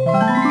you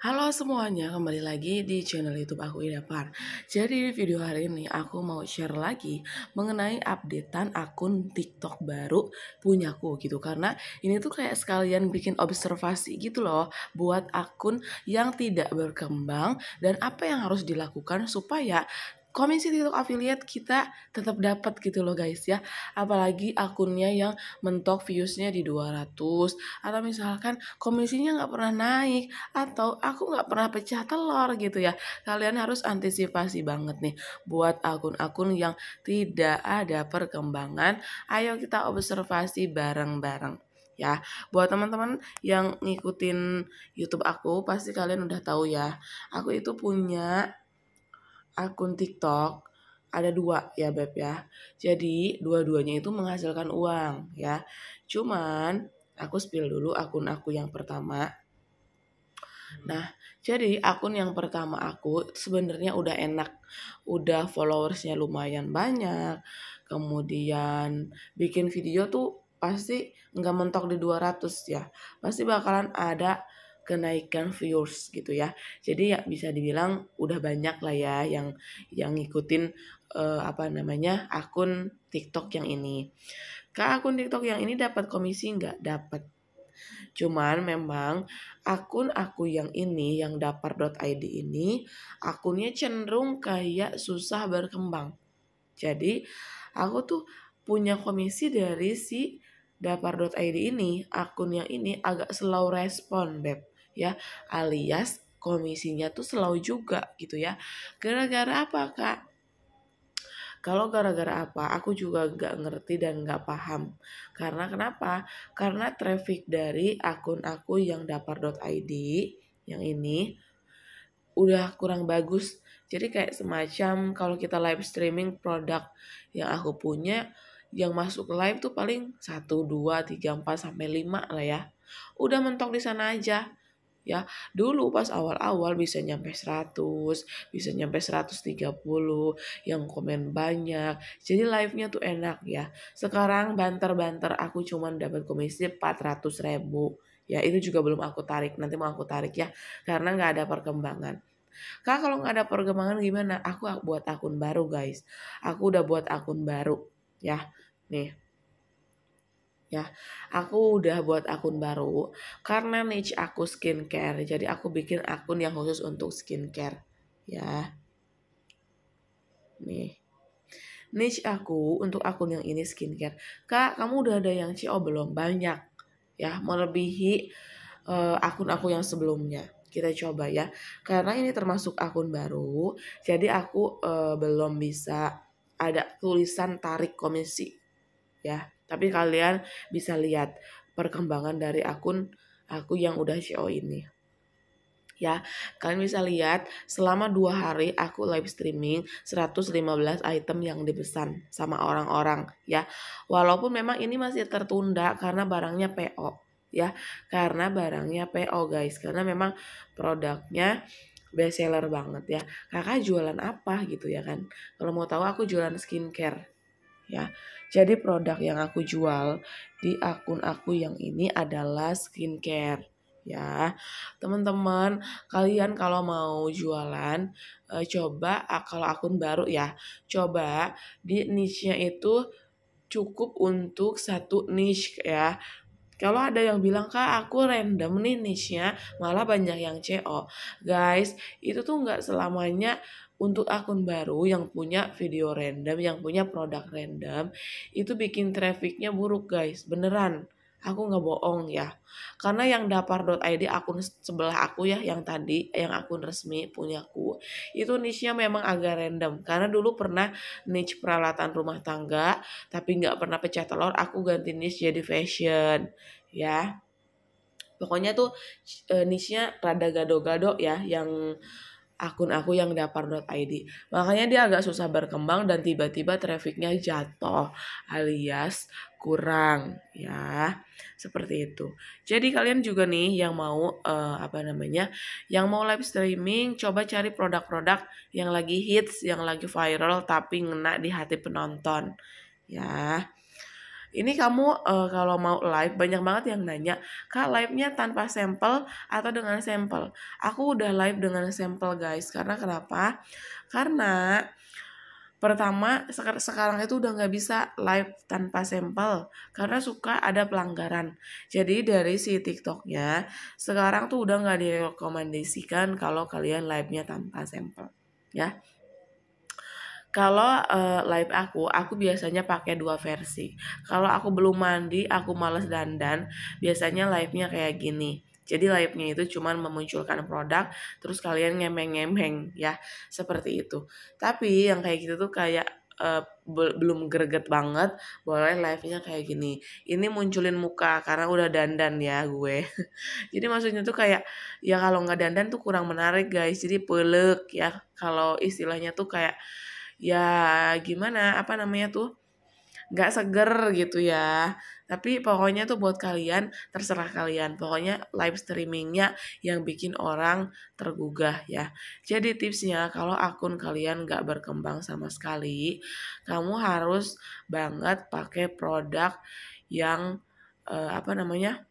Halo semuanya, kembali lagi di channel YouTube aku Ida Par. Jadi di video hari ini aku mau share lagi mengenai updatean akun TikTok baru punyaku gitu karena ini tuh kayak sekalian bikin observasi gitu loh buat akun yang tidak berkembang dan apa yang harus dilakukan supaya komisi TikTok affiliate kita tetap dapat gitu loh guys ya. Apalagi akunnya yang mentok viewsnya di 200 atau misalkan komisinya nggak pernah naik atau aku nggak pernah pecah telur gitu ya. Kalian harus antisipasi banget nih buat akun-akun yang tidak ada perkembangan. Ayo kita observasi bareng-bareng ya. Buat teman-teman yang ngikutin YouTube aku pasti kalian udah tahu ya. Aku itu punya akun TikTok ada dua ya Beb ya. Jadi dua-duanya itu menghasilkan uang ya. Cuman aku spill dulu akun aku yang pertama. Nah, jadi akun yang pertama aku sebenarnya udah enak, udah followersnya lumayan banyak. Kemudian bikin video tuh pasti nggak mentok di 200 ya. Pasti bakalan ada kenaikan viewers gitu ya. Jadi ya bisa dibilang udah banyak lah ya yang yang ngikutin uh, apa namanya akun TikTok yang ini. Kak akun TikTok yang ini dapat komisi nggak? Dapat. Cuman memang akun aku yang ini yang id ini akunnya cenderung kayak susah berkembang. Jadi aku tuh punya komisi dari si dapar.id ini, akun yang ini agak slow respon, Beb ya alias komisinya tuh selalu juga gitu ya gara-gara apa kak kalau gara-gara apa aku juga gak ngerti dan gak paham karena kenapa karena traffic dari akun aku yang dapar.id yang ini udah kurang bagus jadi kayak semacam kalau kita live streaming produk yang aku punya yang masuk live tuh paling 1, 2, 3, 4, sampai 5 lah ya. Udah mentok di sana aja ya dulu pas awal-awal bisa nyampe 100 bisa nyampe 130 yang komen banyak jadi live-nya tuh enak ya sekarang banter-banter aku cuman dapat komisi 400 ribu ya itu juga belum aku tarik nanti mau aku tarik ya karena nggak ada perkembangan Kak kalau nggak ada perkembangan gimana? Aku buat akun baru guys. Aku udah buat akun baru ya. Nih ya aku udah buat akun baru karena niche aku skincare jadi aku bikin akun yang khusus untuk skincare ya nih niche aku untuk akun yang ini skincare kak kamu udah ada yang CO belum banyak ya melebihi eh, akun aku yang sebelumnya kita coba ya karena ini termasuk akun baru jadi aku uh, belum bisa ada tulisan tarik komisi ya tapi kalian bisa lihat perkembangan dari akun aku yang udah show ini. Ya, kalian bisa lihat selama dua hari aku live streaming 115 item yang dipesan sama orang-orang ya. Walaupun memang ini masih tertunda karena barangnya PO ya, karena barangnya PO guys, karena memang produknya best seller banget ya. Kakak jualan apa gitu ya kan? Kalau mau tahu aku jualan skincare ya. Jadi produk yang aku jual di akun aku yang ini adalah skincare ya. Teman-teman, kalian kalau mau jualan eh, coba ah, kalau akun baru ya, coba di niche-nya itu cukup untuk satu niche ya. Kalau ada yang bilang kak aku random nih niche-nya malah banyak yang CO. Guys, itu tuh nggak selamanya untuk akun baru yang punya video random, yang punya produk random, itu bikin trafficnya buruk guys, beneran. Aku nggak bohong ya. Karena yang dapar.id akun sebelah aku ya, yang tadi, yang akun resmi punyaku, itu niche-nya memang agak random. Karena dulu pernah niche peralatan rumah tangga, tapi nggak pernah pecah telur, aku ganti niche jadi fashion. Ya, pokoknya tuh eh, niche-nya rada gado-gado ya yang akun aku yang dapar.id. Makanya dia agak susah berkembang dan tiba-tiba trafficnya jatuh alias kurang ya seperti itu jadi kalian juga nih yang mau uh, apa namanya yang mau live streaming coba cari produk-produk yang lagi hits yang lagi viral tapi ngena di hati penonton ya ini kamu uh, kalau mau live banyak banget yang nanya kak live-nya tanpa sampel atau dengan sampel aku udah live dengan sampel guys karena kenapa karena pertama sekarang itu udah nggak bisa live tanpa sampel karena suka ada pelanggaran jadi dari si tiktoknya sekarang tuh udah nggak direkomendasikan kalau kalian live nya tanpa sampel ya kalau uh, live aku, aku biasanya pakai dua versi. Kalau aku belum mandi, aku males dandan, biasanya live-nya kayak gini. Jadi live-nya itu cuman memunculkan produk, terus kalian ngemeng-ngemeng ya, seperti itu. Tapi yang kayak gitu tuh kayak uh, be belum greget banget, boleh live-nya kayak gini. Ini munculin muka karena udah dandan ya gue. Jadi maksudnya tuh kayak ya kalau nggak dandan tuh kurang menarik guys. Jadi pelek ya kalau istilahnya tuh kayak ya gimana apa namanya tuh nggak seger gitu ya tapi pokoknya tuh buat kalian terserah kalian pokoknya live streamingnya yang bikin orang tergugah ya jadi tipsnya kalau akun kalian nggak berkembang sama sekali kamu harus banget pakai produk yang eh, apa namanya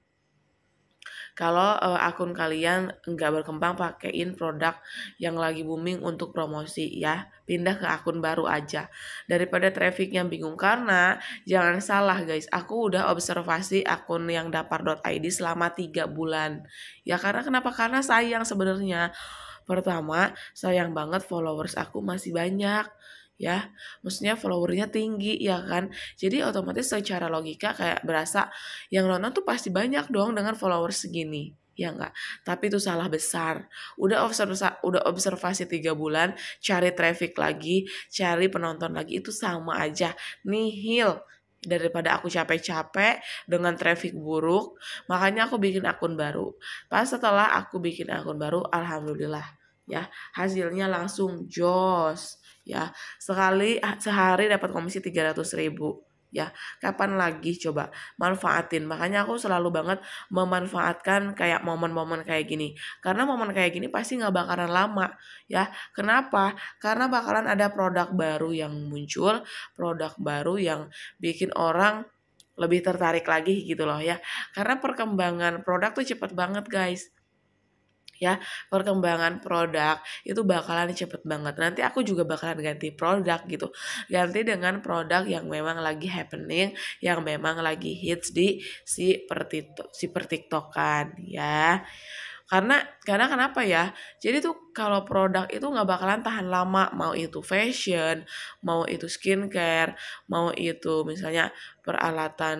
kalau uh, akun kalian nggak berkembang pakaiin produk yang lagi booming untuk promosi ya pindah ke akun baru aja daripada traffic yang bingung karena jangan salah guys aku udah observasi akun yang dapar.id selama tiga bulan ya karena kenapa karena sayang sebenarnya pertama sayang banget followers aku masih banyak ya maksudnya followernya tinggi ya kan jadi otomatis secara logika kayak berasa yang nonton tuh pasti banyak dong dengan followers segini ya enggak tapi itu salah besar udah observasi udah observasi tiga bulan cari traffic lagi cari penonton lagi itu sama aja nihil daripada aku capek-capek dengan traffic buruk makanya aku bikin akun baru pas setelah aku bikin akun baru alhamdulillah ya hasilnya langsung joss ya sekali ah, sehari dapat komisi 300 ribu ya kapan lagi coba manfaatin makanya aku selalu banget memanfaatkan kayak momen-momen kayak gini karena momen kayak gini pasti nggak bakaran lama ya kenapa karena bakalan ada produk baru yang muncul produk baru yang bikin orang lebih tertarik lagi gitu loh ya karena perkembangan produk tuh cepet banget guys ya perkembangan produk itu bakalan cepet banget nanti aku juga bakalan ganti produk gitu ganti dengan produk yang memang lagi happening yang memang lagi hits di si pertito si pertiktokan ya karena karena kenapa ya jadi tuh kalau produk itu nggak bakalan tahan lama mau itu fashion mau itu skincare mau itu misalnya peralatan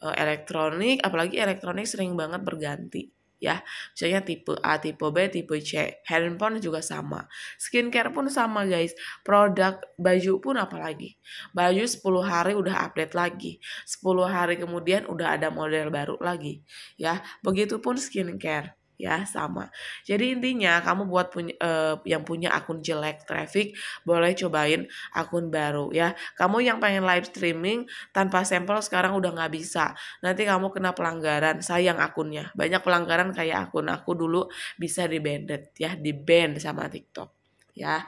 eh, elektronik apalagi elektronik sering banget berganti ya misalnya tipe A tipe B tipe C handphone juga sama skincare pun sama guys produk baju pun apalagi baju 10 hari udah update lagi 10 hari kemudian udah ada model baru lagi ya begitupun skincare ya sama. Jadi intinya kamu buat punya uh, yang punya akun jelek traffic boleh cobain akun baru ya. Kamu yang pengen live streaming tanpa sampel sekarang udah nggak bisa. Nanti kamu kena pelanggaran, sayang akunnya. Banyak pelanggaran kayak akun aku dulu bisa di ya, di sama TikTok ya.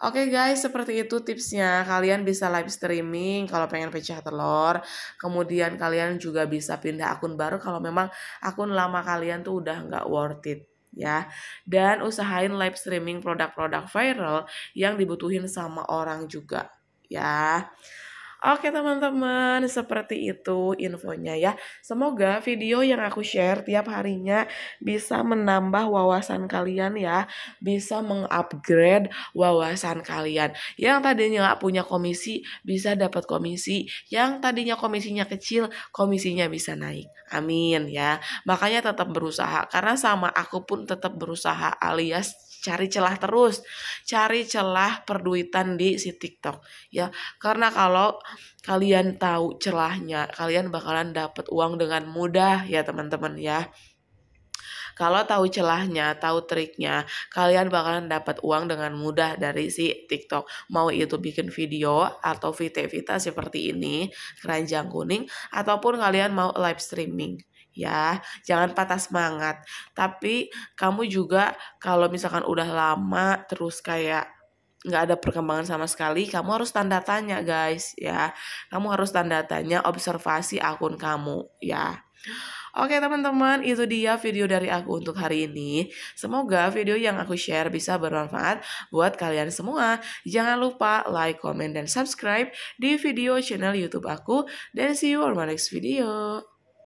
Oke okay guys, seperti itu tipsnya. Kalian bisa live streaming kalau pengen pecah telur. Kemudian kalian juga bisa pindah akun baru kalau memang akun lama kalian tuh udah nggak worth it ya. Dan usahain live streaming produk-produk viral yang dibutuhin sama orang juga ya. Oke teman-teman, seperti itu infonya ya. Semoga video yang aku share tiap harinya bisa menambah wawasan kalian ya, bisa mengupgrade wawasan kalian. Yang tadinya gak punya komisi bisa dapat komisi, yang tadinya komisinya kecil komisinya bisa naik. Amin ya. Makanya tetap berusaha karena sama aku pun tetap berusaha alias cari celah terus, cari celah perduitan di si TikTok ya. Karena kalau kalian tahu celahnya, kalian bakalan dapat uang dengan mudah ya teman-teman ya. Kalau tahu celahnya, tahu triknya, kalian bakalan dapat uang dengan mudah dari si TikTok. Mau itu bikin video atau vita-vita seperti ini, keranjang kuning, ataupun kalian mau live streaming ya jangan patah semangat tapi kamu juga kalau misalkan udah lama terus kayak nggak ada perkembangan sama sekali, kamu harus tanda tanya guys ya. Kamu harus tanda tanya observasi akun kamu ya. Oke teman-teman, itu dia video dari aku untuk hari ini. Semoga video yang aku share bisa bermanfaat buat kalian semua. Jangan lupa like, comment, dan subscribe di video channel YouTube aku. Dan see you on my next video.